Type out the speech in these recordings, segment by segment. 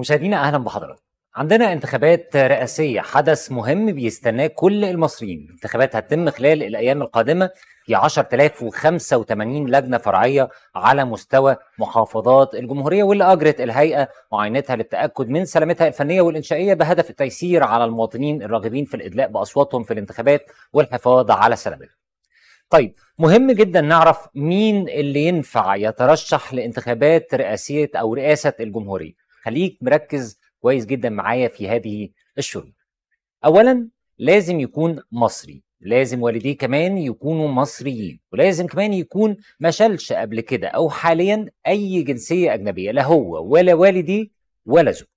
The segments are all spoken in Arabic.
مشاهدينا اهلا بحضراتكم عندنا انتخابات رئاسية حدث مهم بيستناه كل المصريين انتخابات هتتم خلال الأيام القادمة في 10085 لجنة فرعية على مستوى محافظات الجمهورية واللي أجرت الهيئة معاينتها للتأكد من سلامتها الفنية والإنشائية بهدف التيسير على المواطنين الراغبين في الإدلاء بأصواتهم في الانتخابات والحفاظ على سلامتهم طيب مهم جدا نعرف مين اللي ينفع يترشح لانتخابات رئاسية أو رئاسة الجمهورية خليك مركز كويس جدا معايا في هذه الشروط. اولا لازم يكون مصري لازم والديه كمان يكونوا مصريين ولازم كمان يكون ما شالش قبل كده او حاليا اي جنسيه اجنبيه لا هو ولا والدي ولا زوجته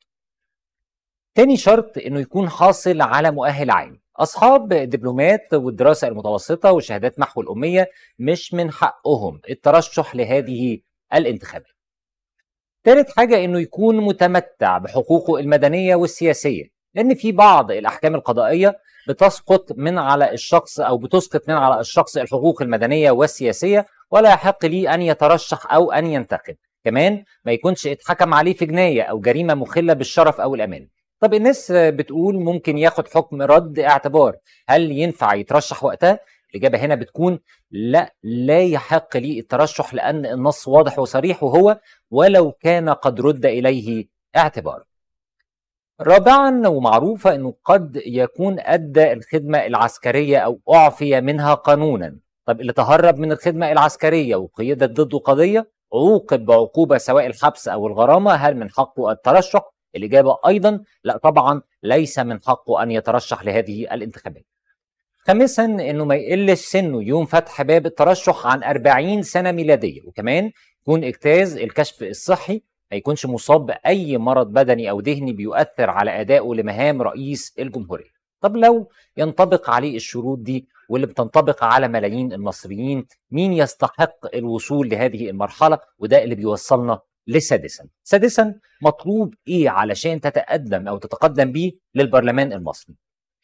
تاني شرط انه يكون حاصل على مؤهل عام اصحاب دبلومات والدراسه المتوسطه وشهادات محو الاميه مش من حقهم الترشح لهذه الانتخابات ثالث حاجة انه يكون متمتع بحقوقه المدنية والسياسية لان في بعض الاحكام القضائية بتسقط من على الشخص او بتسقط من على الشخص الحقوق المدنية والسياسية ولا يحق ليه ان يترشح او ان ينتخب كمان ما يكونش اتحكم عليه في جناية او جريمة مخلة بالشرف او الامان طب الناس بتقول ممكن ياخد حكم رد اعتبار هل ينفع يترشح وقتها الاجابه هنا بتكون لا لا يحق لي الترشح لان النص واضح وصريح وهو ولو كان قد رد اليه اعتبار رابعا ومعروفه انه قد يكون ادى الخدمه العسكريه او اعفي منها قانونا طب اللي تهرب من الخدمه العسكريه وقيدت ضده قضيه عوقب بعقوبه سواء الحبس او الغرامه هل من حقه الترشح الاجابه ايضا لا طبعا ليس من حقه ان يترشح لهذه الانتخابات خامسا انه ما يقلش سنه يوم فتح باب الترشح عن 40 سنه ميلاديه وكمان يكون اجتاز الكشف الصحي ما يكونش مصاب باي مرض بدني او ذهني بيؤثر على ادائه لمهام رئيس الجمهوريه طب لو ينطبق عليه الشروط دي واللي بتنطبق على ملايين المصريين مين يستحق الوصول لهذه المرحله وده اللي بيوصلنا لسادسا سادسا مطلوب ايه علشان تتقدم او تتقدم بيه للبرلمان المصري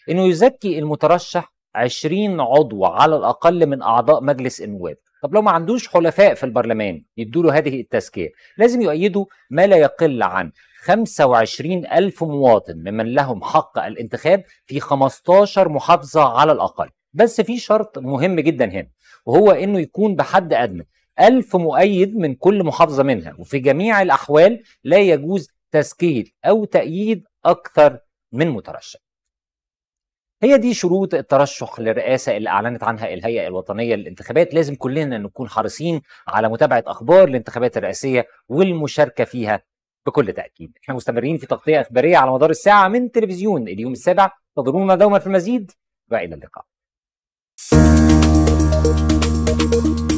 انه يزكي المترشح 20 عضو على الاقل من اعضاء مجلس النواب طب لو ما عندوش حلفاء في البرلمان يدوا له هذه التزكيه لازم يؤيدوا ما لا يقل عن 25 ألف مواطن ممن لهم حق الانتخاب في 15 محافظة على الأقل بس في شرط مهم جدا هنا وهو أنه يكون بحد أدنى ألف مؤيد من كل محافظة منها وفي جميع الأحوال لا يجوز تزكية أو تأييد أكثر من مترشح هي دي شروط الترشح للرئاسة اللي أعلنت عنها الهيئة الوطنية للانتخابات لازم كلنا نكون حريصين على متابعة أخبار الانتخابات الرئاسية والمشاركة فيها بكل تأكيد احنا مستمرين في تغطية إخبارية على مدار الساعة من تلفزيون اليوم السابع تضرونا دوما في المزيد وإلى اللقاء